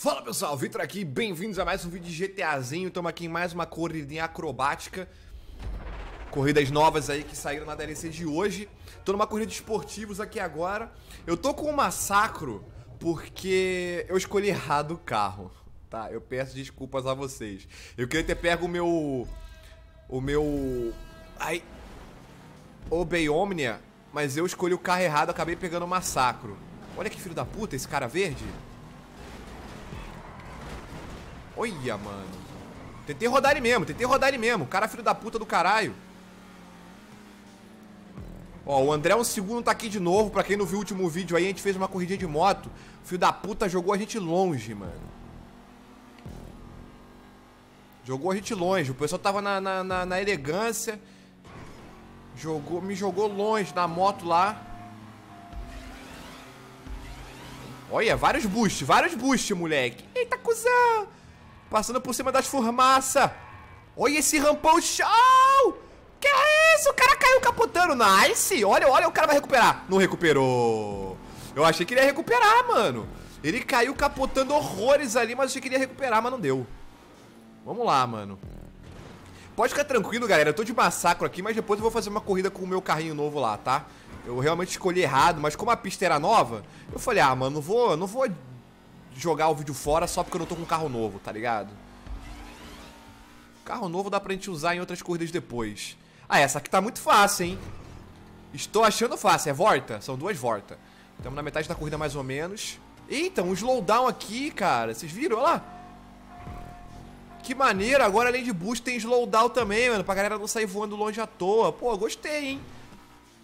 Fala pessoal, Vitor aqui, bem-vindos a mais um vídeo de GTAzinho. Estamos aqui em mais uma corridinha acrobática. Corridas novas aí que saíram na DLC de hoje. Tô numa corrida de esportivos aqui agora. Eu tô com um massacro porque eu escolhi errado o carro. Tá, eu peço desculpas a vocês. Eu queria ter pego o meu. O meu. Ai. Obey Omnia, mas eu escolhi o carro errado, acabei pegando o massacro. Olha que filho da puta esse cara verde. Olha, mano. Tentei rodar ele mesmo, tentei rodar ele mesmo. Cara filho da puta do caralho. Ó, o André um segundo tá aqui de novo. Pra quem não viu o último vídeo aí, a gente fez uma corridinha de moto. O filho da puta jogou a gente longe, mano. Jogou a gente longe. O pessoal tava na, na, na, na elegância. Jogou, me jogou longe na moto lá. Olha, vários boosts, vários boosts, moleque. Eita, cuzão! Passando por cima das fumaças. Olha esse rampão show! Que é isso? O cara caiu capotando. Nice! Olha, olha, o cara vai recuperar. Não recuperou. Eu achei que ele ia recuperar, mano. Ele caiu capotando horrores ali, mas achei que ele ia recuperar, mas não deu. Vamos lá, mano. Pode ficar tranquilo, galera. Eu tô de massacro aqui, mas depois eu vou fazer uma corrida com o meu carrinho novo lá, tá? Eu realmente escolhi errado, mas como a pista era nova, eu falei, ah, mano, não vou, não vou jogar o vídeo fora só porque eu não tô com carro novo, tá ligado? Carro novo dá pra gente usar em outras corridas depois. Ah, essa aqui tá muito fácil, hein? Estou achando fácil. É volta? São duas voltas. Estamos na metade da corrida, mais ou menos. Eita, um slowdown aqui, cara. Vocês viram? Olha lá. Que maneiro. Agora, além de boost, tem slowdown também, mano. Pra galera não sair voando longe à toa. Pô, gostei, hein?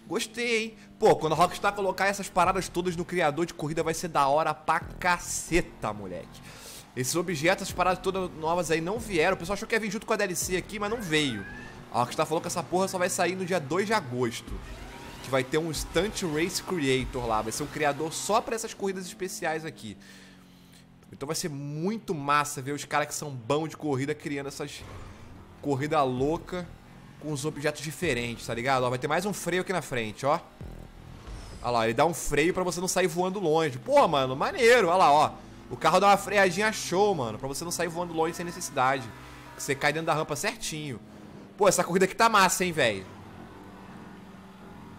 Gostei, hein? Pô, quando a Rockstar colocar essas paradas todas no criador de corrida vai ser da hora pra caceta, moleque. Esses objetos, essas paradas todas novas aí não vieram. O pessoal achou que ia vir junto com a DLC aqui, mas não veio. A Rockstar falou que essa porra só vai sair no dia 2 de agosto. Que vai ter um Stunt Race Creator lá. Vai ser um criador só pra essas corridas especiais aqui. Então vai ser muito massa ver os caras que são bons de corrida criando essas corrida louca com os objetos diferentes, tá ligado? Ó, vai ter mais um freio aqui na frente, ó. Olha lá, ele dá um freio pra você não sair voando longe. Pô, mano, maneiro. Olha lá, ó. O carro dá uma freadinha show, mano. Pra você não sair voando longe sem necessidade. Você cai dentro da rampa certinho. Pô, essa corrida aqui tá massa, hein, velho.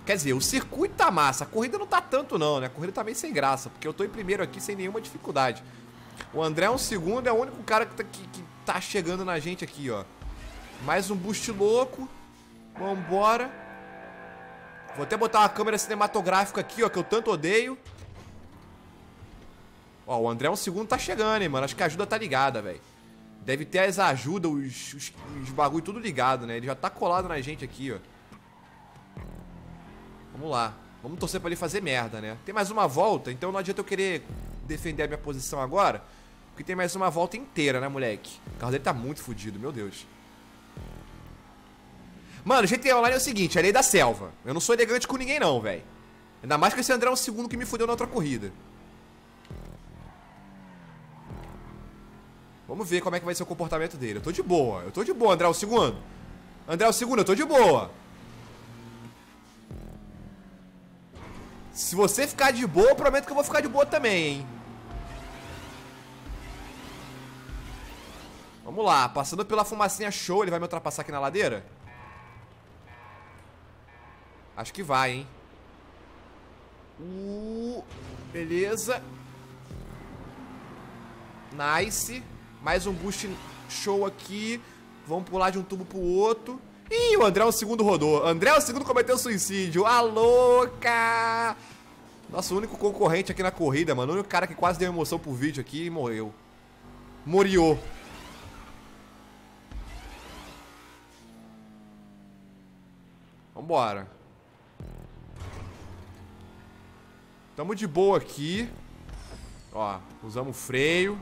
Quer dizer, o circuito tá massa. A corrida não tá tanto, não, né? A corrida tá meio sem graça. Porque eu tô em primeiro aqui sem nenhuma dificuldade. O André é um segundo, é o único cara que tá, que, que tá chegando na gente aqui, ó. Mais um boost louco. Vambora. Vou até botar uma câmera cinematográfica aqui, ó, que eu tanto odeio. Ó, o André é um segundo tá chegando, hein, mano. Acho que a ajuda tá ligada, velho. Deve ter as ajudas, os, os, os bagulho tudo ligado, né? Ele já tá colado na gente aqui, ó. Vamos lá. Vamos torcer pra ele fazer merda, né? Tem mais uma volta, então não adianta eu querer defender a minha posição agora. Porque tem mais uma volta inteira, né, moleque? O carro dele tá muito fodido, meu Deus. Mano, GTA Online é o seguinte, é a lei da selva. Eu não sou elegante com ninguém não, velho. Ainda mais que esse André é o segundo que me fudeu na outra corrida. Vamos ver como é que vai ser o comportamento dele. Eu tô de boa, eu tô de boa, André, é o segundo. André, é o segundo, eu tô de boa. Se você ficar de boa, eu prometo que eu vou ficar de boa também, hein. Vamos lá, passando pela fumacinha show, ele vai me ultrapassar aqui na ladeira? Acho que vai, hein? Uh, beleza. Nice. Mais um boost show aqui. Vamos pular de um tubo pro outro. Ih, o André é o segundo rodou. André é o segundo cometeu suicídio. A louca! Nosso único concorrente aqui na corrida, mano. O único cara que quase deu emoção pro vídeo aqui e morreu. Moriou. Vambora. Tamo de boa aqui. Ó, usamos o freio.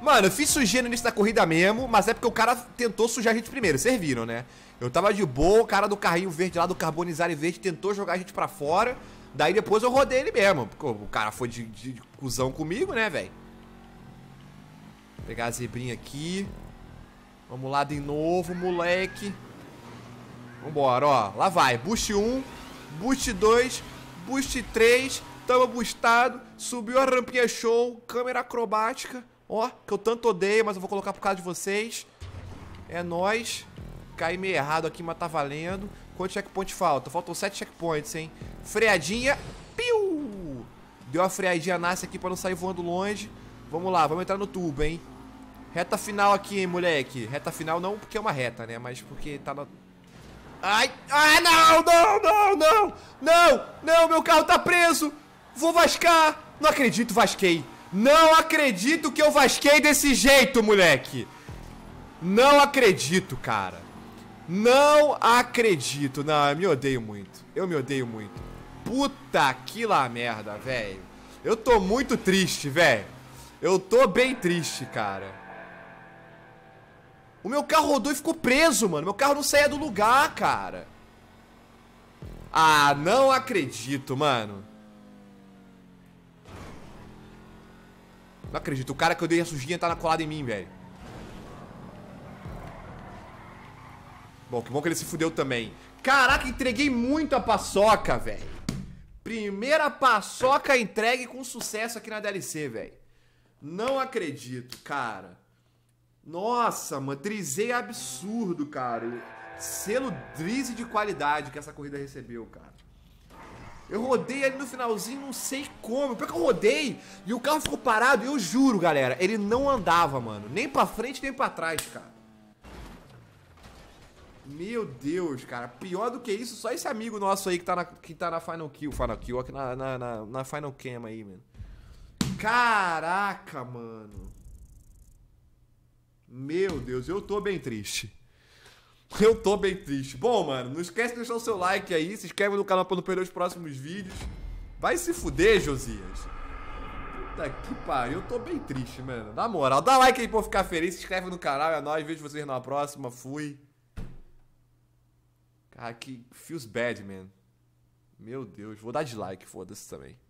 Mano, eu fiz sujeira no início da corrida mesmo, mas é porque o cara tentou sujar a gente primeiro, vocês viram, né? Eu tava de boa, o cara do carrinho verde lá, do carbonizar e verde, tentou jogar a gente pra fora. Daí depois eu rodei ele mesmo, porque o cara foi de, de, de cuzão comigo, né, velho? Pegar a zebrinha aqui. Vamos lá de novo, moleque. Vambora, ó. Lá vai. Boost 1, boost 2, boost 3, tamo boostado, subiu a rampinha show, câmera acrobática, ó, que eu tanto odeio, mas eu vou colocar por causa de vocês. É nós. Caí meio errado aqui, mas tá valendo. Quantos checkpoints falta? Faltam 7 checkpoints, hein? Freadinha. Piu! Deu a freadinha nasce aqui pra não sair voando longe. Vamos lá, vamos entrar no tubo, hein? Reta final aqui, hein, moleque? Reta final não porque é uma reta, né? Mas porque tá na Ai, ai, não, não, não, não, não, não, meu carro tá preso. Vou vascar. Não acredito, vasquei. Não acredito que eu vasquei desse jeito, moleque. Não acredito, cara. Não acredito. Não, eu me odeio muito. Eu me odeio muito. Puta que lá merda, velho. Eu tô muito triste, velho. Eu tô bem triste, cara. O meu carro rodou e ficou preso, mano. Meu carro não saía do lugar, cara. Ah, não acredito, mano. Não acredito. O cara que eu dei a sujinha tá na colada em mim, velho. Bom, que bom que ele se fudeu também. Caraca, entreguei muito a paçoca, velho. Primeira paçoca entregue com sucesso aqui na DLC, velho. Não acredito, cara. Nossa, mano, Drizzy é absurdo, cara. Selo Drizzy de qualidade que essa corrida recebeu, cara. Eu rodei ali no finalzinho, não sei como. Pior que eu rodei e o carro ficou parado, eu juro, galera. Ele não andava, mano. Nem pra frente, nem pra trás, cara. Meu Deus, cara. Pior do que isso, só esse amigo nosso aí que tá na, que tá na Final Kill. Final Kill, aqui na, na, na, na Final Cam aí, mano. Caraca, mano. Meu Deus, eu tô bem triste. Eu tô bem triste. Bom, mano, não esquece de deixar o seu like aí, se inscreve no canal pra não perder os próximos vídeos. Vai se fuder, Josias. Puta que pariu, eu tô bem triste, mano. Na moral, dá like aí pra eu ficar feliz, se inscreve no canal, é nóis, vejo vocês na próxima, fui. Cara, que feels bad, man. Meu Deus, vou dar dislike, foda-se também.